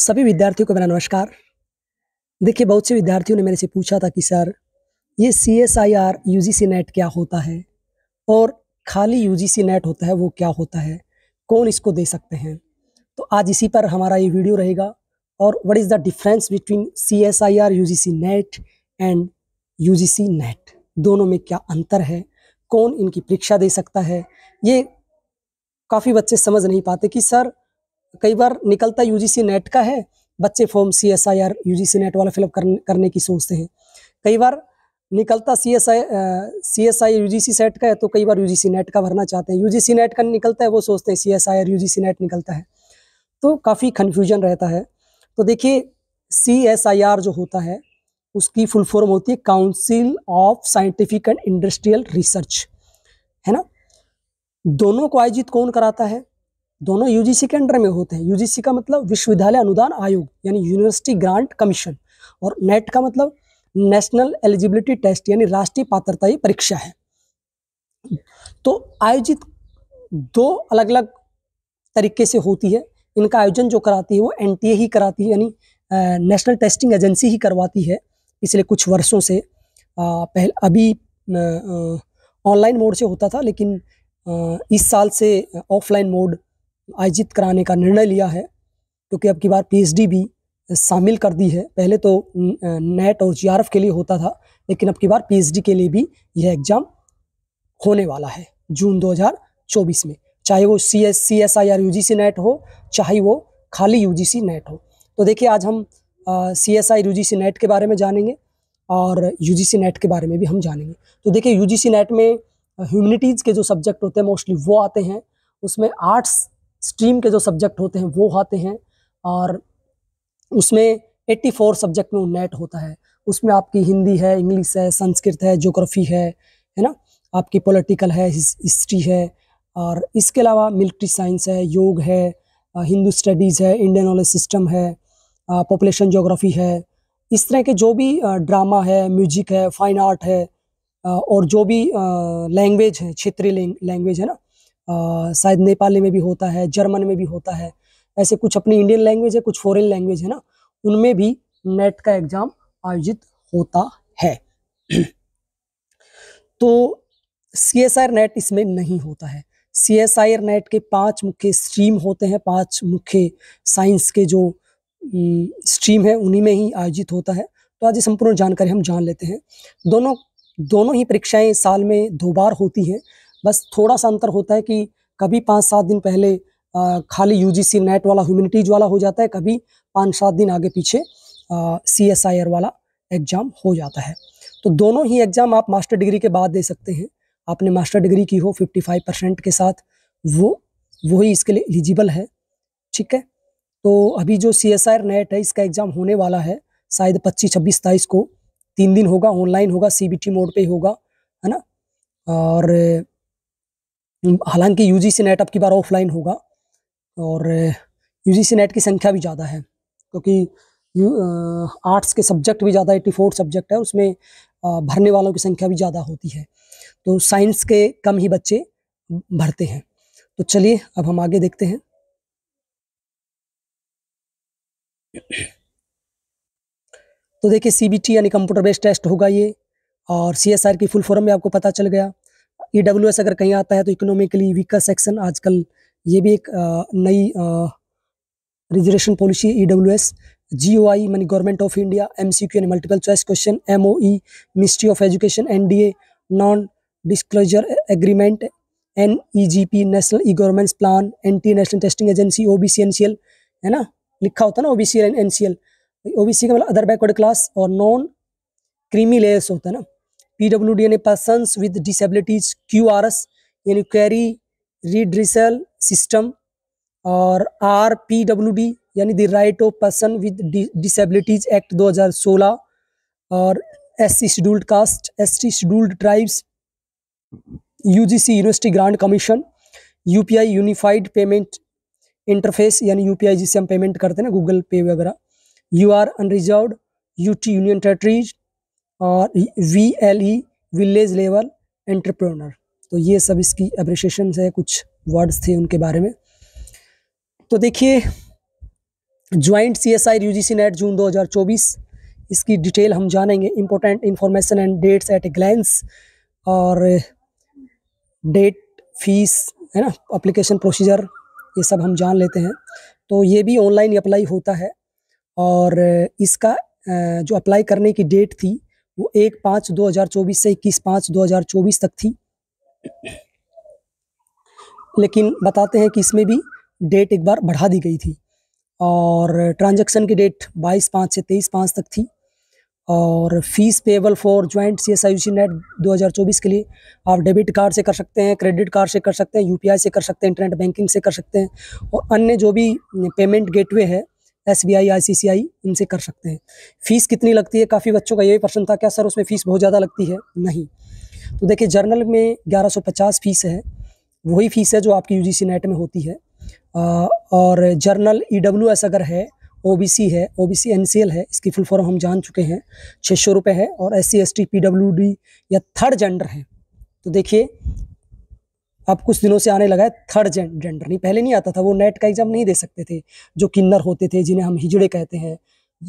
सभी विद्यार्थियों को मेरा नमस्कार देखिए बहुत से विद्यार्थियों ने मेरे से पूछा था कि सर ये C S I R U G C NET क्या होता है और खाली यू जी सी नेट होता है वो क्या होता है कौन इसको दे सकते हैं तो आज इसी पर हमारा ये वीडियो रहेगा और what is the difference between C S I R U G C NET and U G C NET दोनों में क्या अंतर है कौन इनकी परीक्षा दे सकता है ये काफ़ी बच्चे समझ नहीं पाते कि सर कई बार निकलता यू सी नेट का है बच्चे form C S I R U G C NET वाला फिलअप करने की सोचते हैं कई बार निकलता C S I C S I U G C SET का है तो कई बार यू जी सी नेट का भरना चाहते हैं यू जी सी नेट का निकलता है वो सोचते हैं C S I R U G C NET निकलता है तो काफ़ी कन्फ्यूजन रहता है तो देखिए सी एस आई आर जो होता है उसकी फुल फॉर्म होती है council of scientific and industrial research है ना दोनों को आयोजित कौन कराता है दोनों यूजीसी के अंडर में होते हैं यूजीसी का मतलब विश्वविद्यालय अनुदान आयोग यानी यूनिवर्सिटी ग्रांट कमीशन और नेट e का मतलब नेशनल एलिजिबिलिटी टेस्ट यानी राष्ट्रीय पात्रताई परीक्षा है तो आयोजित दो अलग अलग तरीके से होती है इनका आयोजन जो कराती है वो एन ही कराती है यानी नेशनल टेस्टिंग एजेंसी ही करवाती है पिछले कुछ वर्षों से पहले अभी ऑनलाइन मोड से होता था लेकिन इस साल से ऑफलाइन मोड आयोजित कराने का निर्णय लिया है क्योंकि अब की बार पीएचडी भी शामिल कर दी है पहले तो नेट e और जी के लिए होता था लेकिन अब की बार पीएचडी के लिए भी यह एग्ज़ाम होने वाला है जून 2024 में चाहे वो C S C S I R U G C NET हो चाहे वो खाली यू जी सी नेट हो तो देखिए आज हम C S I U G C NET के बारे में जानेंगे और यू जी सी नेट के बारे में भी हम जानेंगे तो देखिए यू जी सी नेट में ह्यूमनिटीज़ के जो सब्जेक्ट होते हैं मोस्टली वो आते हैं उसमें आर्ट्स स्ट्रीम के जो सब्जेक्ट होते हैं वो आते हैं और उसमें 84 सब्जेक्ट में नेट होता है उसमें आपकी हिंदी है इंग्लिश है संस्कृत है जोग्राफी है है ना आपकी पॉलिटिकल है हिस्ट्री है और इसके अलावा मिलिट्री साइंस है योग है हिंदू स्टडीज़ है इंडियन नॉलेज सिस्टम है पॉपुलेशन जोग्राफी है इस तरह के जो भी ड्रामा है म्यूजिक है फाइन आर्ट है और जो भी लैंग्वेज है क्षेत्रीय लैंग्वेज है ना शायद नेपाली में भी होता है जर्मन में भी होता है ऐसे कुछ अपनी इंडियन लैंग्वेज है कुछ फॉरेन लैंग्वेज है ना उनमें भी नेट का एग्जाम आयोजित होता है तो सी एस आई नेट इसमें नहीं होता है सी एस आई नेट के पांच मुख्य स्ट्रीम होते हैं पांच मुख्य साइंस के जो स्ट्रीम है उन्हीं में ही आयोजित होता है तो आज ये संपूर्ण जानकारी हम जान लेते हैं दोनों दोनों ही परीक्षाएं साल में दो बार होती हैं बस थोड़ा सा अंतर होता है कि कभी पाँच सात दिन पहले खाली यूजीसी नेट वाला ह्यूमिनिटीज वाला हो जाता है कभी पाँच सात दिन आगे पीछे सी एस आई आर वाला एग्ज़ाम हो जाता है तो दोनों ही एग्ज़ाम आप मास्टर डिग्री के बाद दे सकते हैं आपने मास्टर डिग्री की हो 55 परसेंट के साथ वो वही इसके लिए एलिजिबल है ठीक है तो अभी जो सी एस आई नेट है इसका एग्ज़ाम होने वाला है शायद पच्चीस छब्बीस सताईस को तीन दिन होगा ऑनलाइन होगा सी बी टी मोड पर होगा है ना और हालांकि यू जी सी नेट अब की बार ऑफलाइन होगा और यू जी नेट की संख्या भी ज़्यादा है क्योंकि तो आर्ट्स uh, के सब्जेक्ट भी ज़्यादा एट्टी फोर सब्जेक्ट है उसमें uh, भरने वालों की संख्या भी ज़्यादा होती है तो साइंस के कम ही बच्चे भरते हैं तो चलिए अब हम आगे देखते हैं तो देखिए सी यानी कंप्यूटर बेस्ड टेस्ट होगा ये और सी की फुल फॉर्म में आपको पता चल गया ई डब्ल्यू एस अगर कहीं आता है तो इकोनॉमिकली वीकर सेक्शन आजकल ये भी एक नई रिजर्वेशन पॉलिसी है ई W S G O I मानी government of India M C Q and multiple choice question M O E ministry of education N D A non disclosure agreement N E G P national e governments plan T national testing agency O B C N C L है ना लिखा होता है ना O B C N C L O B C का मतलब other backward class और non creamy layers होता है ना डी यानी person with Q R S यानी कैरी रिड्रिसल सिस्टम और आर पी डब्ल्यू डी यानी the right of person with disabilities act 2016 और S C scheduled caste S T scheduled tribes U G C university grant commission U P I unified payment interface यानी U P I जिससे हम payment करते हैं ना Google pay वगैरह U R unreserved T union territories और V L ई village level entrepreneur तो ये सब इसकी अप्रिशिएशन है कुछ वर्ड्स थे उनके बारे में तो देखिए joint C S I U G C NET June 2024 इसकी डिटेल हम जानेंगे important information and dates at a glance और डेट फीस है ना अप्लीकेशन प्रोसीजर ये सब हम जान लेते हैं तो ये भी ऑनलाइन अप्लाई होता है और इसका जो अप्लाई करने की डेट थी वो एक पाँच दो हजार चौबीस से इक्कीस पाँच दो हजार चौबीस तक थी लेकिन बताते हैं कि इसमें भी डेट एक बार बढ़ा दी गई थी और ट्रांजैक्शन की डेट 22 पाँच से 23 पाँच तक थी और fees payable for joint C S I C NET दो के लिए आप डेबिट कार्ड से कर सकते हैं क्रेडिट कार्ड से कर सकते हैं यूपीआई से कर सकते हैं इंटरनेट बैंकिंग से कर सकते हैं और अन्य जो भी पेमेंट गेटवे है S B I I C C I इनसे कर सकते हैं फीस कितनी लगती है काफ़ी बच्चों का यही प्रश्न था क्या सर उसमें फ़ीस बहुत ज़्यादा लगती है नहीं तो देखिए जर्नल में 1150 फीस है वही फीस है जो आपकी यू जी नेट में होती है आ, और जर्नल ई डब्ल्यू एस अगर है ओ बी सी है O B C N C L है इसकी फुल फॉर्म हम जान चुके हैं छः सौ रुपये है और S C S T P W D या थर्ड जेंडर है तो देखिए अब कुछ दिनों से आने लगा है थर्ड जेंडर नहीं पहले नहीं आता था वो नेट का एग्जाम नहीं दे सकते थे जो किन्नर होते थे जिन्हें हम हिजड़े कहते हैं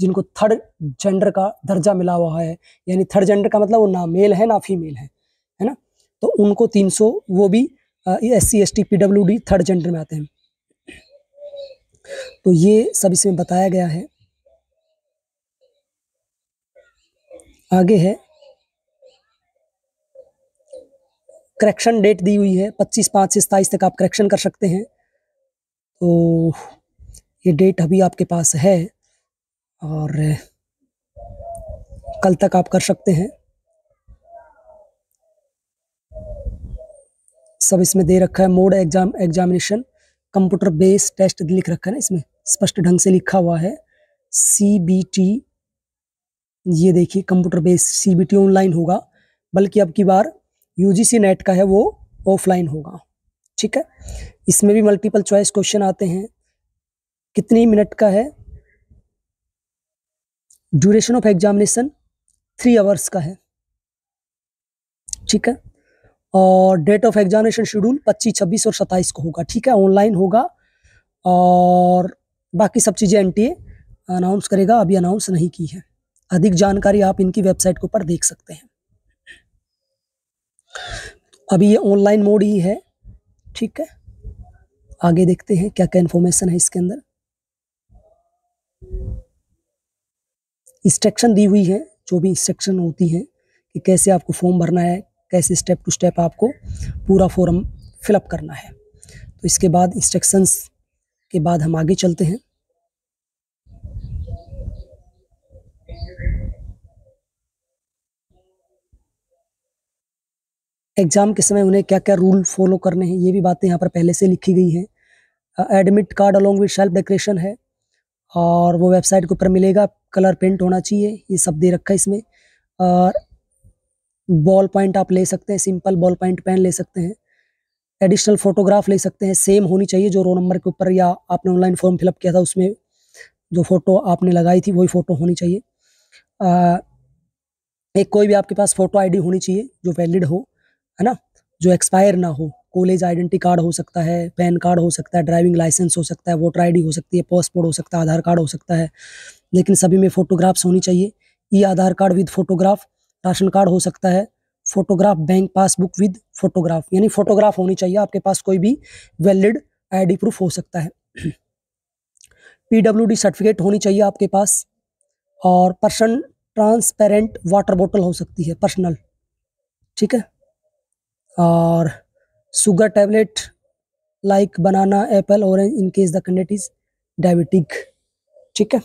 जिनको थर्ड जेंडर का दर्जा मिला हुआ है यानी थर्ड जेंडर का मतलब वो ना मेल है ना फीमेल है है ना तो उनको 300 वो भी S C S T P W D third gender में आते हैं तो ये सब इसमें बताया गया है आगे है करेक्शन डेट दी हुई है पच्चीस पाँच से सताईस तक आप करेक्शन कर सकते हैं तो ये डेट अभी आपके पास है और कल तक आप कर सकते हैं सब इसमें दे रखा है mode exam examination computer based test लिख रखा है ना इसमें स्पष्ट ढंग से लिखा हुआ है सी बी टी ये देखिए computer based C B T online होगा बल्कि अब की बार यूजीसी नेट का है वो ऑफलाइन होगा ठीक है इसमें भी मल्टीपल चॉइस क्वेश्चन आते हैं कितनी मिनट का है duration of examination three hours का है ठीक है और डेट ऑफ एग्जामिनेशन शेड्यूल 25, 26 और 27 को होगा ठीक है ऑनलाइन होगा और बाकी सब चीज़ें एन अनाउंस करेगा अभी अनाउंस नहीं की है अधिक जानकारी आप इनकी वेबसाइट के ऊपर देख सकते हैं अभी ये ऑनलाइन मोड ही है ठीक है आगे देखते हैं क्या क्या इन्फॉर्मेशन है इसके अंदर इंस्ट्रक्शन दी हुई है जो भी इंस्ट्रक्शन होती है कि कैसे आपको फॉर्म भरना है कैसे स्टेप टू स्टेप आपको पूरा फॉर्म फिलअप करना है तो इसके बाद इंस्ट्रक्शंस के बाद हम आगे चलते हैं एग्ज़ाम के समय उन्हें क्या क्या रूल फॉलो करने हैं ये भी बातें यहाँ पर पहले से लिखी गई हैं admit card along with self decoration है और वो वेबसाइट के ऊपर मिलेगा कलर पेंट होना चाहिए ये सब दे रखा है इसमें और बॉल पॉइंट आप ले सकते हैं सिंपल बॉल पॉइंट पेन ले सकते हैं एडिशनल फोटोग्राफ ले सकते हैं सेम होनी चाहिए जो रो नंबर के ऊपर या आपने ऑनलाइन फॉर्म फिलअप किया था उसमें जो फ़ोटो आपने लगाई थी वही फ़ोटो होनी चाहिए आ, एक कोई भी आपके पास फ़ोटो आईडी होनी चाहिए जो वैलिड हो है ना जो एक्सपायर ना हो कॉलेज आइडेंटिटी कार्ड हो सकता है पैन कार्ड हो सकता है ड्राइविंग लाइसेंस हो सकता है वोटर आई हो सकती है पासपोर्ट हो सकता है आधार कार्ड हो सकता है लेकिन सभी में फोटोग्राफ्स होनी चाहिए e Aadhaar card with photograph ration card हो सकता है photograph bank passbook with photograph यानी फोटोग्राफ होनी चाहिए आपके पास कोई भी वैलिड आईडी प्रूफ हो सकता है पीडब्ल्यूडी सर्टिफिकेट होनी चाहिए आपके पास और पर्सन ट्रांसपेरेंट वाटर बॉटल हो सकती है पर्सनल ठीक है और sugar tablet like banana apple orange in case case is diabetic ठीक है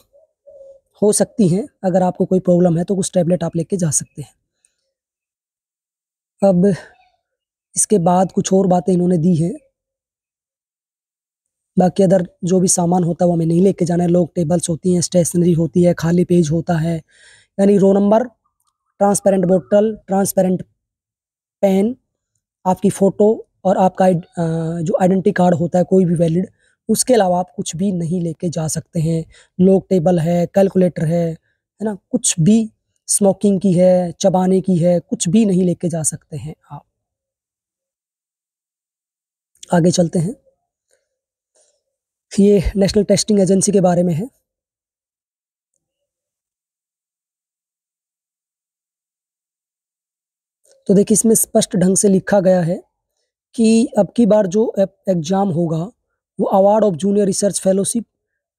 हो सकती हैं अगर आपको कोई प्रॉब्लम है तो कुछ टैबलेट आप लेके जा सकते हैं अब इसके बाद कुछ और बातें इन्होंने दी हैं बाकी अदर जो भी सामान होता है वो हमें नहीं लेके जाना है लोग टेबल्स होती हैं स्टेशनरी होती है खाली पेज होता है यानी roll number transparent bottle transparent pen आपकी फ़ोटो और आपका जो आइडेंटी कार्ड होता है कोई भी वैलिड उसके अलावा आप कुछ भी नहीं लेके जा सकते हैं लोग टेबल है कैलकुलेटर है है ना कुछ भी स्मोकिंग की है चबाने की है कुछ भी नहीं लेके जा सकते हैं आप आगे चलते हैं ये नेशनल टेस्टिंग एजेंसी के बारे में है तो देखिए इसमें स्पष्ट ढंग से लिखा गया है कि अब की बार जो एग्ज़ाम होगा वो award of junior research fellowship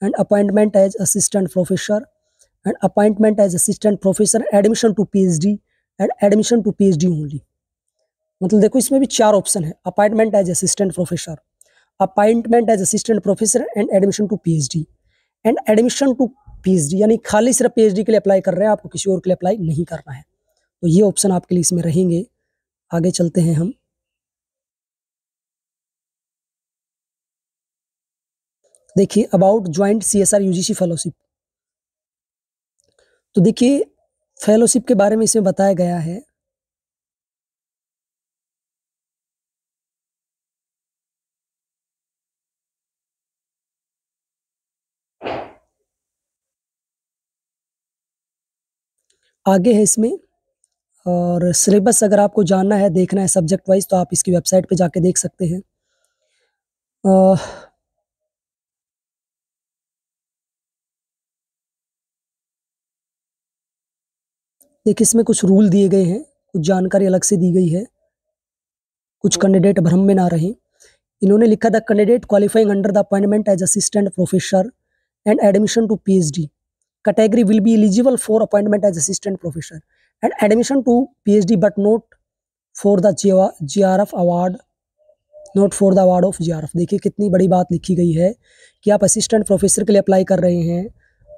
and appointment as assistant professor and appointment as assistant professor admission to PhD and admission to PhD only मतलब देखो इसमें भी चार ऑप्शन है appointment as assistant professor appointment as assistant professor and admission to PhD and admission to PhD यानी खाली सिर्फ PhD के लिए अप्लाई कर रहे हैं आपको किसी और के लिए अप्लाई नहीं करना है तो ये ऑप्शन आपके लिए इसमें रहेंगे आगे चलते हैं हम देखिए about joint C S R UGC fellowship तो देखिए फेलोशिप के बारे में इसमें बताया गया है आगे है इसमें और सिलेबस अगर आपको जानना है देखना है सब्जेक्ट वाइज तो आप इसकी वेबसाइट पे जाके देख सकते हैं देखिए इसमें कुछ रूल दिए गए हैं कुछ जानकारी अलग से दी गई है कुछ कैंडिडेट भ्रम में ना रहे इन्होंने लिखा था candidate qualifying under the appointment as assistant professor and admission to PhD category will be eligible for appointment as assistant professor and admission and admission to PhD but not J R F award not for the award of ji R F देखिए कितनी बड़ी बात लिखी गई है कि आप assistant professor के लिए अप्लाई कर रहे हैं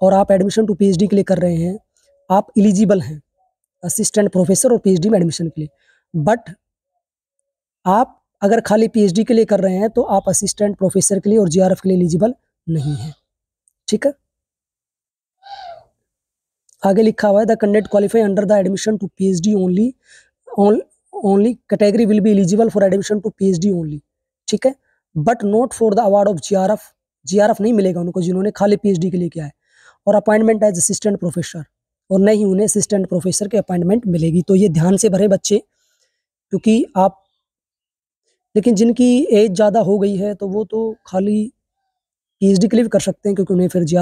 और आप एडमिशन टू पीएचडी के लिए कर रहे हैं आप एलिजिबल हैं असिस्टेंट प्रोफेसर और पीएचडी में एडमिशन के लिए बट आप अगर खाली पीएचडी के लिए कर रहे हैं तो आप असिस्टेंट प्रोफेसर के लिए और जीआरएफ के लिए एलिजिबल नहीं हैं ठीक है आगे लिखा हुआ है the candidate qualify under the admission to P H D only only category will be eligible for admission to P H D only ठीक है but not for the award of ji R F G R F नहीं मिलेगा उनको जिन्होंने खाली P H D के लिए किया है और अपॉइंटमेंट एज असिस्टेंट प्रोफेसर और नहीं उन्हें असिस्टेंट प्रोफेसर की अपॉइंटमेंट मिलेगी तो ये ध्यान से भरे बच्चे क्योंकि आप लेकिन जिनकी एज ज़्यादा हो गई है तो वो तो खाली पी के लिए भी कर सकते हैं क्योंकि उन्हें फिर जी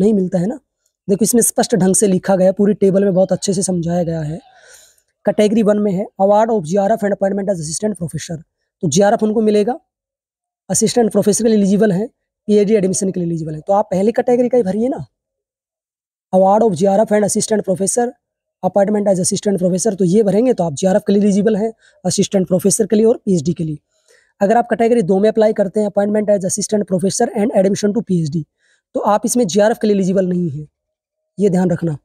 नहीं मिलता है ना देखो इसमें स्पष्ट ढंग से लिखा गया पूरी टेबल में बहुत अच्छे से समझाया गया है कैटेगरी वन में है award of G and appointment as assistant professor तो जी आर एफ उनको मिलेगा असिस्टेंट प्रोफेसर के लिए एलिजिबल एच डी एडमिशन के लिए एलिजिबल है तो आप पहली कैटेगरी का ही भरिए ना award of ji R F and assistant professor appointment as assistant professor तो ये भरेंगे तो आप जी आर एफ के लिए एलिजिबल हैं असिस्टेंट प्रोफेसर के लिए और डी के लिए अगर आप कैटेगरी दो में अप्लाई करते हैं appointment as assistant professor and admission to D तो आप इसमें जी के लिए एलिजिबल नहीं है ये ध्यान रखना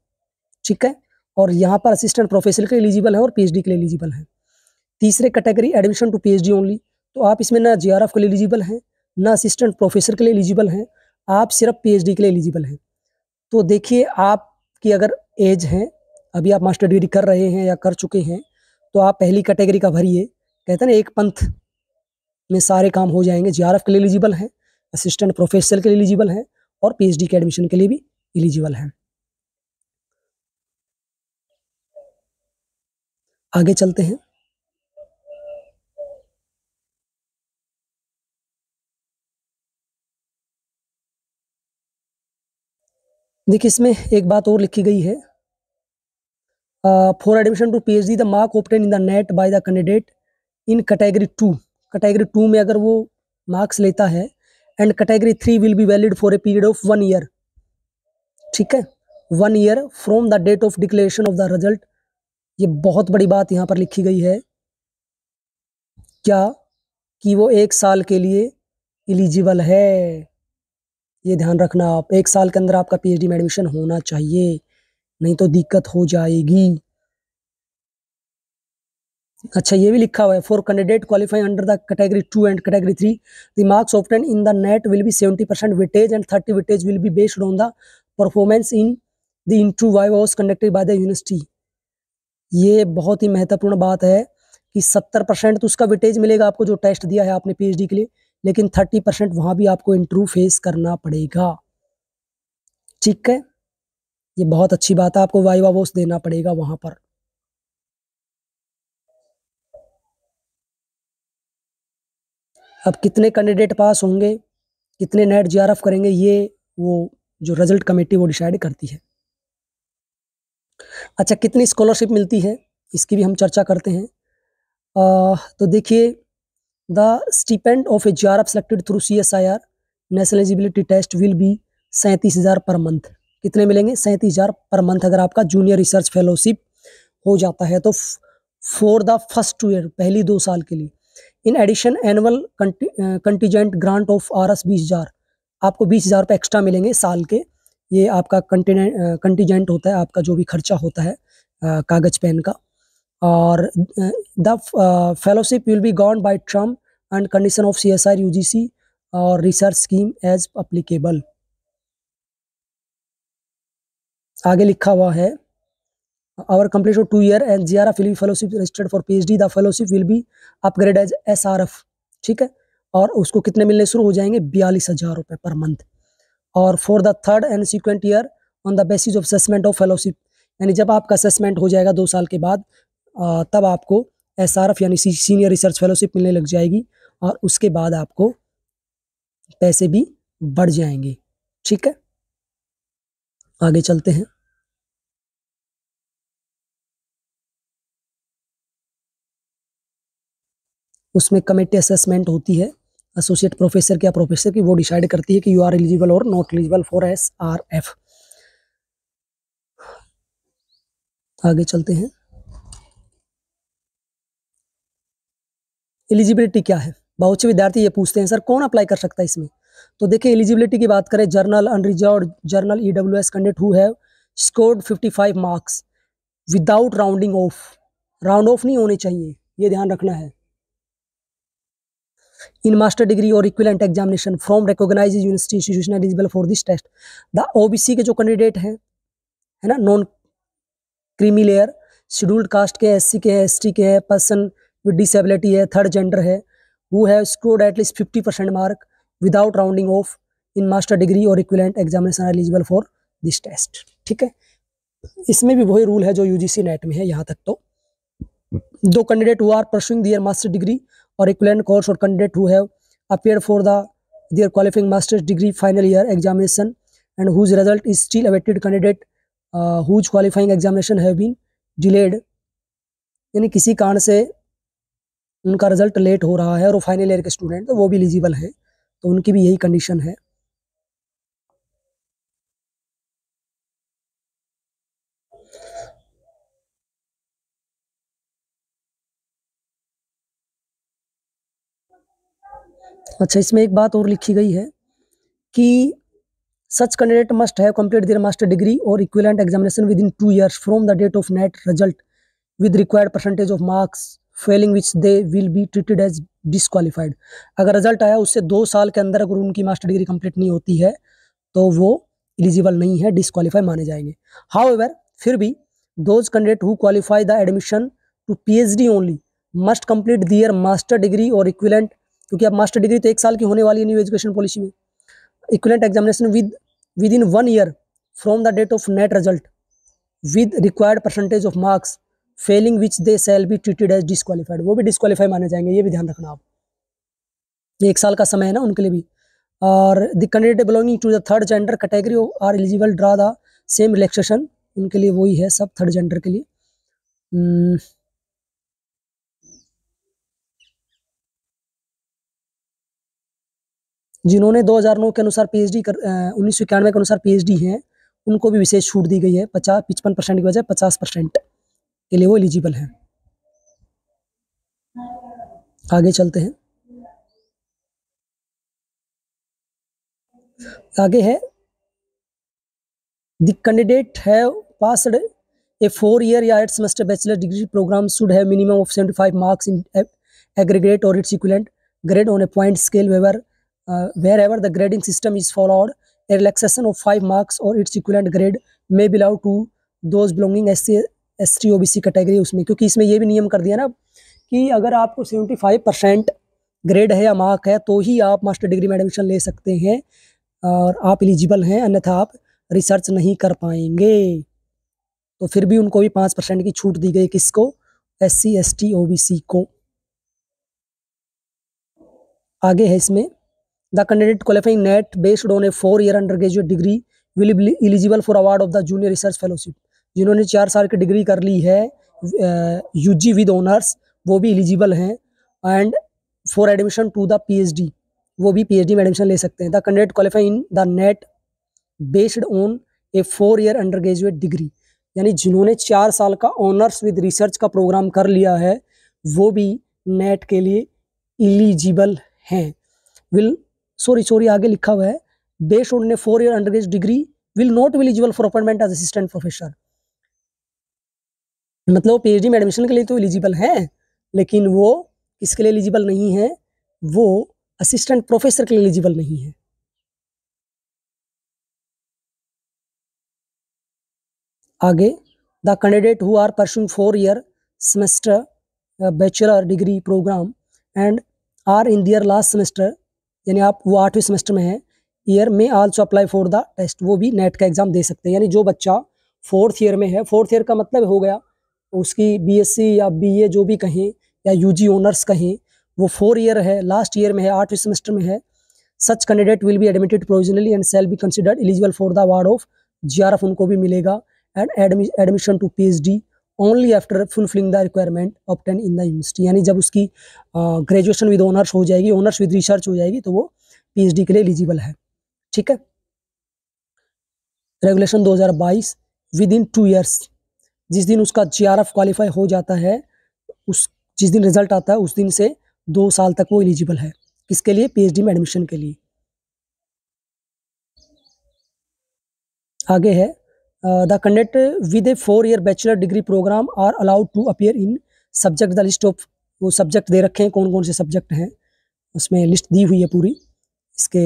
ठीक है और यहाँ पर असिस्टेंट प्रोफेसर के लिए एलिजिबल है और पीएचडी के लिए एलिजिबल है तीसरे category admission to PhD only तो आप इसमें ना जीआरएफ के लिए एलिजिबल हैं ना असिस्टेंट प्रोफेसर के लिए एलिजिबल हैं आप सिर्फ पीएचडी के लिए एलिजिबल हैं तो देखिए आपकी अगर एज है अभी आप मास्टर डिग्री कर रहे हैं या कर चुके हैं तो आप पहली कैटेगरी का भरिए कहते हैं ना एक पंथ में सारे काम हो जाएंगे जी के लिए एलिजिबल हैं असिस्टेंट प्रोफेसर के लिए एलिजिबल हैं और पीएचडी के एडमिशन के लिए भी एलिजिबल हैं आगे चलते हैं देखिए इसमें एक बात और लिखी गई है for admission to P H D the mark obtain in the NET by the candidate in category two category two में अगर वो मार्क्स लेता है and category three will be valid for a period of one year ठीक है one year from the date of declaration of the result ये बहुत बड़ी बात यहाँ पर लिखी गई है क्या कि वो एक साल के लिए एलिजिबल है ये ध्यान रखना आप एक साल के अंदर आपका पीएचडी में एडमिशन होना चाहिए नहीं तो दिक्कत हो जाएगी अच्छा ये भी लिखा हुआ है for candidate qualify under the category two and category three the marks obtain in the NET will be seventy percent weightage and thirty weightage will be based on the performance in the interview why was conducted by the university ये बहुत ही महत्वपूर्ण बात है कि सत्तर percent तो उसका विटेज मिलेगा आपको जो टेस्ट दिया है आपने पीएचडी के लिए लेकिन थर्टी परसेंट वहाँ भी आपको इंटरव्यू फेस करना पड़ेगा ठीक है ये बहुत अच्छी बात है आपको वाइवा वोस देना पड़ेगा वहाँ पर अब कितने कैंडिडेट पास होंगे कितने नेट जी करेंगे ये वो जो रिजल्ट कमेटी वो डिसाइड करती है अच्छा कितनी स्कॉलरशिप मिलती है इसकी भी हम चर्चा करते हैं आ, तो देखिए the stipend of a G R F selected through C S I R national eligibility test will be सैंतीस हज़ार पर मंथ कितने मिलेंगे सैंतीस हज़ार पर मंथ अगर आपका जूनियर रिसर्च फेलोशिप हो जाता है तो for the first two year पहली दो साल के लिए in addition annual contingent grant of R S बीस हज़ार आपको बीस हज़ार रुपये एक्स्ट्रा मिलेंगे साल के ये आपका कंटेनेंट कंटीजेंट होता है आपका जो भी खर्चा होता है कागज़ पेन का और the fellowship will be gone by term and condition of C S R U G C और रिसर्च स्कीम एज अप्लीकेबल आगे लिखा हुआ है our to our complete of two year fellowship registered for P H D the fellowship will be upgrade as S R F ठीक है और उसको कितने मिलने शुरू हो जाएंगे बयालीस हजार रुपये पर मंथ और for the third and subsequent year on the basis of assessment of fellowship यानी जब आपका असेसमेंट हो जाएगा दो साल के बाद तब आपको एस यानी सीनियर रिसर्च फेलोशिप मिलने लग जाएगी और उसके बाद आपको पैसे भी बढ़ जाएंगे ठीक है आगे चलते हैं उसमें कमेटी असेसमेंट होती है एसोसिएट प्रोफेसर क्या प्रोफेसर की वो डिसाइड करती है कि यू आर एलिजिबल और not eligible for S R F आगे चलते हैं एलिजिबिलिटी क्या है बहुत से विद्यार्थी ये पूछते हैं सर कौन अप्लाई कर सकता है इसमें तो देखिए एलिजिबिलिटी की बात करें general unreserved general E W S candidate who have scored 55 marks without rounding off round off नहीं होने चाहिए ये ध्यान रखना है in master degree or equivalent examination from recognized university institution eligible for this test the obc के जो candidate हैं है ना non creamy layer scheduled caste के एससी के है एसटी के है पर्सन विद डिसेबिलिटी है थर्ड जेंडर है वो है scored at least fifty percent mark without rounding off in master degree और equivalent examination eligible for this test ठीक है इसमें भी वही रूल है जो यूजीसी नेट में है यहाँ तक तो दो candidate who are pursuing their master degree और इक्वलेंट कोर्स और candidate who have appear for the their qualifying masters degree final year examination and whose result is still awaited candidate whose qualifying examination have been delayed यानी किसी कारण से उनका result late हो रहा है और फाइनल ईयर के स्टूडेंट तो वो भी एलिजिबल है तो उनकी भी यही कंडीशन है अच्छा इसमें एक बात और लिखी गई है कि such candidate must have complete their master degree और equivalent examination within two years from the date of NET result with required percentage of marks failing which they will be treated as disqualified अगर result आया उससे दो साल के अंदर अगर उनकी मास्टर डिग्री कंप्लीट नहीं होती है तो वो एलिजिबल नहीं है डिसक्वालीफाई माने जाएंगे हाउ फिर भी those candidate who qualify the admission to P H D only must complete their master degree और इक्विलेंट क्योंकि अब मास्टर डिग्री तो एक साल की होने वाली है न्यू एजुकेशन पॉलिसी में equivalent examination with within one year from the date of NET result with required percentage of marks failing which they shall be treated as disqualified वो भी डिसक्वालीफाई माने जाएंगे ये भी ध्यान रखना आप ये एक साल का समय है ना उनके लिए भी और the candidate belonging to the third gender category are eligible draw the same relaxation उनके लिए वही है सब थर्ड जेंडर के लिए hmm। जिन्होंने 2009 के अनुसार पीएचडी कर उन्नीस सौ इक्यानवे के अनुसार पीएचडी हैं उनको भी विशेष छूट दी गई है पचास पचपन परसेंट की बजाय पचास परसेंट के लिए वो एलिजिबल हैं आगे चलते हैं आगे है द कैंडिडेट है पासड ए फोर ईयर या eight semester bachelor degree programme should have minimum of seventy five marks in aggregate और its equivalent grade on a point scale wherever uh, wherever the grading system is followed, a relaxation of 5 marks or its equivalent grade may be allowed to those belonging S C S T O B C category उसमें क्योंकि इसमें यह भी नियम कर दिया ना कि अगर आपको 75 परसेंट ग्रेड है या मार्क है तो ही आप मास्टर डिग्री में एडमिशन ले सकते हैं और आप एलिजिबल हैं अन्यथा आप रिसर्च नहीं कर पाएंगे तो फिर भी उनको भी पाँच परसेंट की छूट दी गई किसको S C S T O B C को आगे है इसमें The candidate qualifying NET based on a four-year undergraduate degree will be eligible for award of the junior research fellowship. जिन्होंने चार साल की डिग्री कर ली है यू जी विद ऑनर्स वो भी एलिजिबल हैं and for admission to the P H D वो भी पी एच डी में एडमिशन ले सकते हैं the candidate qualify in the NET based on a four year undergraduate degree यानी जिन्होंने चार साल का ऑनर्स विद रिसर्च का प्रोग्राम कर लिया है वो भी नेट के लिए एलिजिबल हैं विल सॉरी सॉरी आगे लिखा हुआ है based on a four year under degree will not eligible for appointment as assistant professor मतलब पीएचडी में एडमिशन के लिए तो एलिजिबल हैं लेकिन वो किसके लिए एलिजिबल नहीं है वो असिस्टेंट प्रोफेसर के लिए एलिजिबल नहीं है आगे the candidate who are pursuing four year semester bachelor degree programme and are in their last semester यानी आप वो आठवें सेमेस्टर में है ईयर में also apply for the test वो भी नेट का एग्ज़ाम दे सकते हैं यानी जो बच्चा फोर्थ ईयर में है फोर्थ ईयर का मतलब हो गया उसकी बीएससी या बीए जो भी कहें या यूजी ऑनर्स कहें वो फोर ईयर है लास्ट ईयर में है आठवें सेमेस्टर में है such candidate will be admitted provisionally and shall be considered eligible for the award of G उनको भी मिलेगा and admission to P only after fulfilling the requirement obtain in the university यानी जब उसकी ग्रेजुएशन विद ऑनर्स हो जाएगी honours with research हो जाएगी तो वो पीएचडी के लिए एलिजिबल है ठीक है regulation 2022 within two years जिस दिन उसका जीआरएफ क्वालिफाई हो जाता है उस जिस दिन रिजल्ट आता है उस दिन से दो साल तक वो एलिजिबल है किसके लिए पीएचडी में एडमिशन के लिए आगे है the uh, the with a four year bachelor degree programme are allowed to to in subject the list of वो सब्जेक्ट दे रखे हैं कौन कौन से सब्जेक्ट हैं उसमें लिस्ट दी हुई है पूरी इसके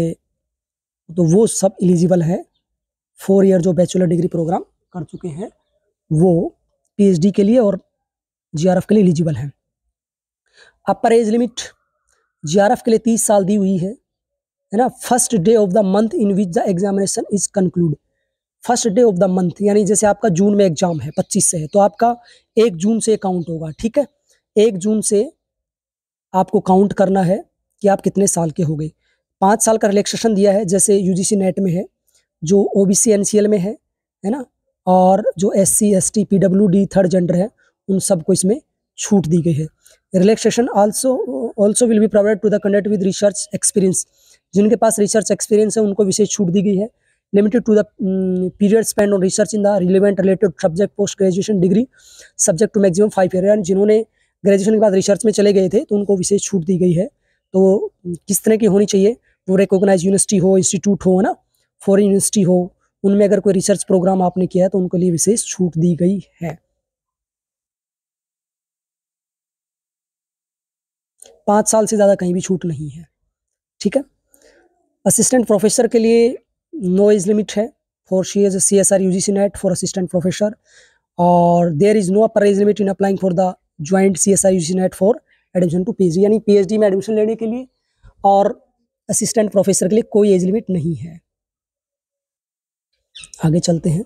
तो वो सब एलिजिबल है फोर ईयर जो बैचलर डिग्री प्रोग्राम कर चुके हैं वो पीएचडी के लिए और जीआरएफ के लिए एलिजिबल हैं अपर एज लिमिट जीआरएफ के लिए तीस साल दी हुई है है ना first day of the month in which the examination is conclude first day of the month यानी जैसे आपका जून में एग्जाम है पच्चीस से है तो आपका एक जून से काउंट होगा ठीक है एक जून से आपको काउंट करना है कि आप कितने साल के हो गए पाँच साल का रिलैक्सेशन दिया है जैसे सी नेट में है जो ओ बी में है है ना और जो S C S T P W D third gender है उन सबको इसमें छूट दी गई है relaxation also also will be provide to the conduct with research experience जिनके पास रिसर्च एक्सपीरियंस है उनको विशेष छूट दी गई है limited to the um, period spent on research in the relevant related subject post graduation degree subject to maximum five year यानी जिन्होंने ग्रेजुएशन के बाद रिसर्च में चले गए थे तो उनको विशेष छूट दी गई है तो किस तरह की होनी चाहिए वो रिकोगनाइज यूनिवर्सिटी हो इंस्टीट्यूट हो ना फॉरेन यूनिवर्सिटी हो उनमें अगर कोई रिसर्च प्रोग्राम आपने किया है तो उनके लिए विशेष छूट दी गई है पाँच साल से ज़्यादा कहीं भी छूट नहीं है ठीक है असिस्टेंट प्रोफेसर के लिए no C S R U C NET for CSR UGC net for assistant professor or there is no upper age limit in applying for the joint CSR UGC NET for admission to D यानी D में admission लेने के लिए और assistant professor के लिए कोई age limit नहीं है आगे चलते हैं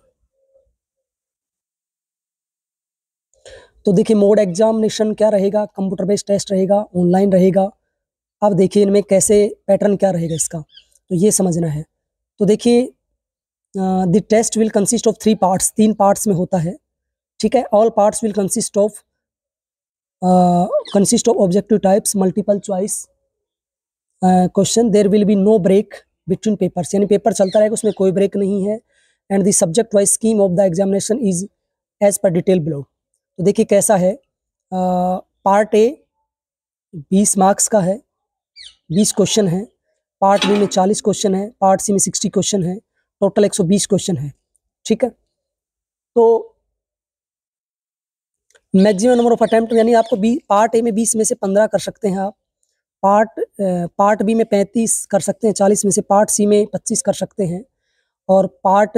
तो देखिए मोड एग्जामिनेशन क्या रहेगा कंप्यूटर बेस्ड टेस्ट रहेगा ऑनलाइन रहेगा अब देखिए इनमें कैसे पैटर्न क्या रहेगा इसका तो ये समझना है तो देखिए the test will consist of three parts तीन पार्ट्स में होता है ठीक है all parts will consist of consist of objective types multiple choice question there will be no break between papers यानी पेपर चलता रहेगा उसमें कोई ब्रेक नहीं है and the subject wise scheme of the examination is as per detail below तो देखिए कैसा है पार्ट ए बीस मार्क्स का है बीस क्वेश्चन है पार्ट बी में चालीस क्वेश्चन है पार्ट सी में सिक्सटी क्वेश्चन है टोटल एक सौ बीस क्वेश्चन है ठीक है तो मैक्सिमम नंबर ऑफ अटैम्प्ट यानी आपको बी पार्ट ए में बीस में से पंद्रह कर सकते हैं आप पार्ट पार्ट बी में पैंतीस कर सकते हैं चालीस में से पार्ट सी में पच्चीस कर सकते हैं और पार्ट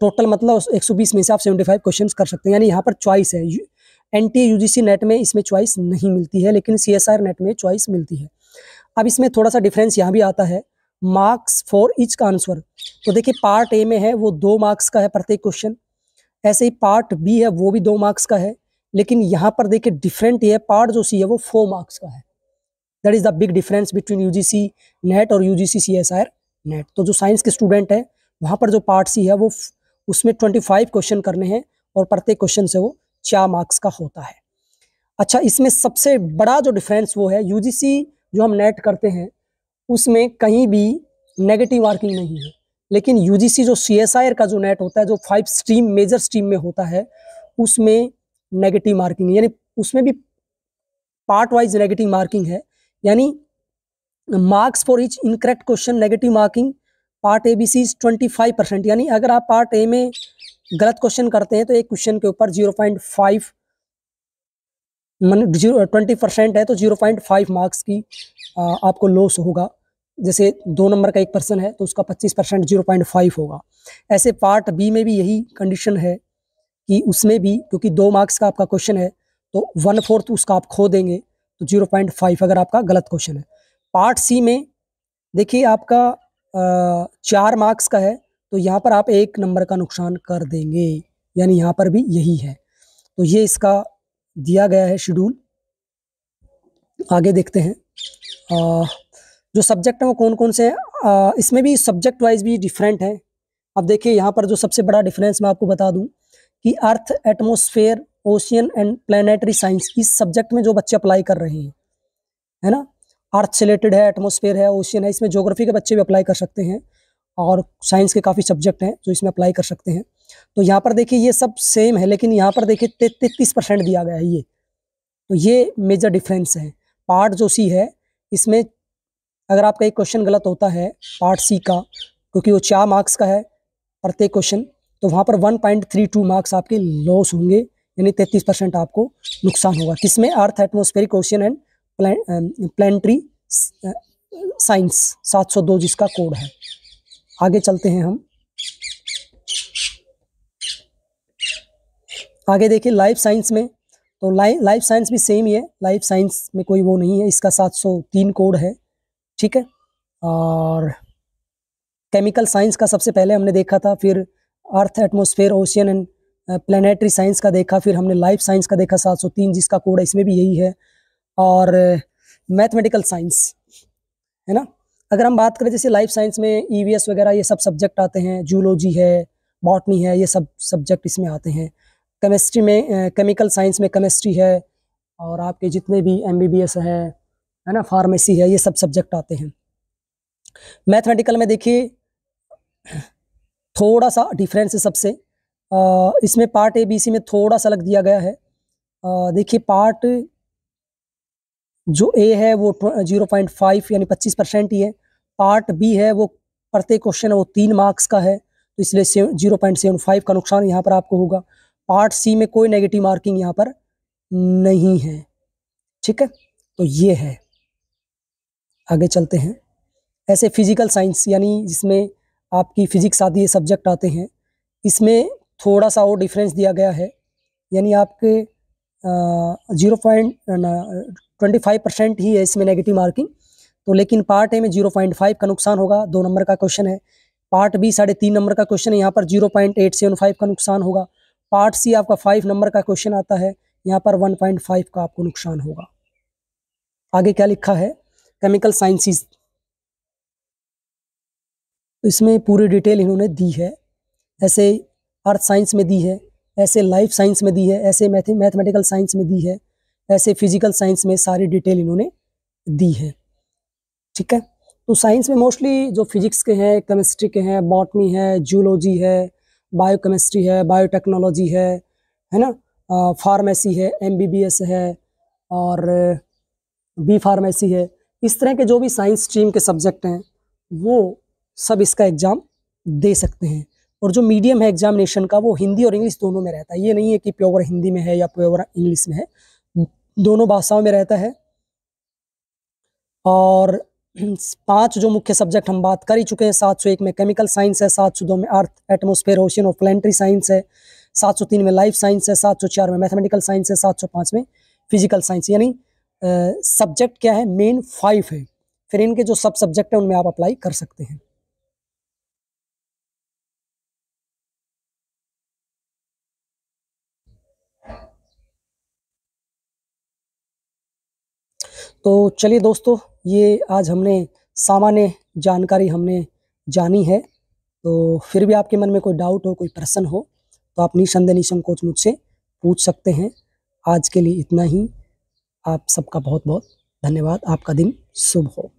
टोटल मतलब 120 में से आप 75 क्वेश्चंस कर सकते हैं यानी यहाँ पर चॉइस है एन टी नेट में इसमें चॉइस नहीं मिलती है लेकिन सी नेट में चॉइस मिलती है अब इसमें थोड़ा सा डिफरेंस यहाँ भी आता है मार्क्स फॉर इच का आंसर तो देखिए पार्ट ए में है वो दो मार्क्स का है प्रत्येक क्वेश्चन ऐसे ही पार्ट बी है वो भी दो मार्क्स का है लेकिन यहाँ पर देखिए डिफरेंट ये है पार्ट जो सी है वो फोर मार्क्स का है that is the big difference between U NET और यू जी नेट तो जो साइंस के स्टूडेंट हैं वहाँ पर जो पार्ट सी है वो उसमें ट्वेंटी फाइव क्वेश्चन करने हैं और प्रत्येक क्वेश्चन से वो चार मार्क्स का होता है अच्छा इसमें सबसे बड़ा जो डिफरेंस वो है यूजीसी जो हम नेट करते हैं उसमें कहीं भी नेगेटिव मार्किंग नहीं है लेकिन यू जो सी का जो नेट होता है जो फाइव स्ट्रीम मेजर स्ट्रीम में होता है उसमें नेगेटिव मार्किंग यानी उसमें भी पार्ट वाइज नेगेटिव मार्किंग है यानी marks for each incorrect question negative marking part A B C twenty five percent यानी अगर आप पार्ट ए में गलत क्वेश्चन करते हैं तो एक क्वेश्चन के ऊपर zero point five man zero twenty percent है तो जीरो पॉइंट फाइव मार्क्स की आ, आपको लॉस होगा जैसे दो नंबर का एक पर्सन है तो उसका पच्चीस परसेंट जीरो पॉइंट फाइव होगा ऐसे पार्ट बी में भी यही कंडीशन है कि उसमें भी क्योंकि दो मार्क्स का आपका क्वेश्चन है तो वन फोर्थ उसका आप खो देंगे तो जीरो पॉइंट फाइव अगर आपका गलत क्वेश्चन है पार्ट सी में देखिए आपका आ, चार मार्क्स का है तो यहाँ पर आप एक नंबर का नुकसान कर देंगे यानी यहाँ पर भी यही है तो ये इसका दिया गया है शेड्यूल आगे देखते हैं आ, जो सब्जेक्ट हैं वो कौन कौन से हैं इसमें भी सब्जेक्ट वाइज भी डिफरेंट है अब देखिए यहाँ पर जो सबसे बड़ा डिफरेंस मैं आपको बता दूँ कि earth atmosphere ocean and planetary science इस सब्जेक्ट में जो बच्चे अप्लाई कर रहे हैं है ना अर्थ से रिलेटेड है एटमोसफेयर है ओशियन है इसमें जोग्राफी के बच्चे भी अप्लाई कर सकते हैं और साइंस के काफ़ी सब्जेक्ट हैं जो इसमें अप्लाई कर सकते हैं तो यहाँ पर देखिए ये सब सेम है लेकिन यहाँ पर देखिए तैतीस परसेंट दिया गया है ये तो ये मेजर डिफरेंस है पार्ट जो सी है इसमें अगर आपका एक क्वेश्चन गलत होता है पार्ट सी का क्योंकि वो चार मार्क्स का है प्रत्येक क्वेश्चन तो वहाँ पर one point three two marks आपके लॉस होंगे यानी तैतीस परसेंट आपको नुकसान होगा किसमें earth atmospheric question and planetary science सात सौ दो जिसका कोड है आगे चलते हैं हम तो आगे देखिए लाइफ साइंस में तो लाइफ लाइफ साइंस भी सेम ही है लाइफ साइंस में कोई वो नहीं है इसका 703 कोड है ठीक है और केमिकल साइंस का सबसे पहले हमने देखा था फिर earth atmosphere ocean and planetary science का देखा फिर हमने लाइफ साइंस का देखा 703 जिसका कोड है इसमें भी यही है और मैथमेटिकल uh, साइंस है ना अगर हम बात करें जैसे लाइफ साइंस में ई e वगैरह ये सब सब्जेक्ट आते हैं जूलॉजी है बॉटनी है ये सब सब्जेक्ट इसमें आते हैं केमिस्ट्री में केमिकल साइंस में केमिस्ट्री है और आपके जितने भी एम बी बी एस है है ना फार्मेसी है ये सब सब्जेक्ट आते हैं मैथमेटिकल में देखिए थोड़ा सा डिफरेंस है सबसे इसमें पार्ट ए बी सी में थोड़ा सा अलग दिया गया है देखिए पार्ट जो ए है वो जीरो पॉइंट फाइव यानी पच्चीस परसेंट ही है पार्ट बी है वो प्रत्येक क्वेश्चन वो तीन मार्क्स का है तो इसलिए जीरो पॉइंट सेवन फाइव का नुकसान यहाँ पर आपको होगा पार्ट सी में कोई नेगेटिव मार्किंग यहाँ पर नहीं है ठीक है तो ये है आगे चलते हैं ऐसे फिजिकल साइंस यानी जिसमें आपकी फिजिक्स आदि ये सब्जेक्ट आते हैं इसमें थोड़ा सा और डिफरेंस दिया गया है यानी आपके zero point twenty five percent ही है इसमें नेगेटिव मार्किंग तो लेकिन पार्ट ए में जीरो पॉइंट फाइव का नुकसान होगा दो नंबर का क्वेश्चन है पार्ट बी साढ़े तीन नंबर का क्वेश्चन है यहाँ पर zero point eight seven five का नुकसान होगा पार्ट सी आपका फाइव नंबर का क्वेश्चन आता है यहाँ पर वन पॉइंट फाइव का आपको नुकसान होगा आगे क्या लिखा है केमिकल साइंसिस तो इसमें पूरी डिटेल इन्होंने दी है ऐसे अर्थ साइंस में दी है ऐसे लाइफ साइंस में दी है ऐसे मैथमेटिकल साइंस में दी है ऐसे फिजिकल साइंस में सारी डिटेल इन्होंने दी है ठीक है तो साइंस में मोस्टली जो फिजिक्स के हैं केमिस्ट्री के हैं बॉटनी है जूलॉजी है बायोकेमिस्ट्री है बायोटेक्नोलॉजी है है ना फार्मेसी है एमबीबीएस है और बी फार्मेसी है इस तरह के जो भी साइंस स्ट्रीम के सब्जेक्ट हैं वो सब इसका एग्ज़ाम दे सकते हैं और जो मीडियम है एग्जामिनेशन का वो हिंदी और इंग्लिश दोनों में रहता है ये नहीं है कि प्योर हिंदी में है या प्योर इंग्लिश में है दोनों भाषाओं में रहता है और पांच जो मुख्य सब्जेक्ट हम बात कर ही चुके हैं सात सौ एक में केमिकल साइंस है सात सौ दो में अर्थ एटमोस्फेयर ओशन और प्लानिटरी साइंस है सात सौ तीन में लाइफ साइंस है सात सौ चार में मैथमेटिकल साइंस है सात सौ पाँच में फिजिकल साइंस यानी सब्जेक्ट क्या है मेन फाइव है फिर इनके जो सब सब्जेक्ट हैं उनमें आप अप्लाई कर सकते हैं तो चलिए दोस्तों ये आज हमने सामान्य जानकारी हमने जानी है तो फिर भी आपके मन में कोई डाउट हो कोई प्रश्न हो तो आप निसंदेह निसंकोच मुझसे पूछ सकते हैं आज के लिए इतना ही आप सबका बहुत बहुत धन्यवाद आपका दिन शुभ हो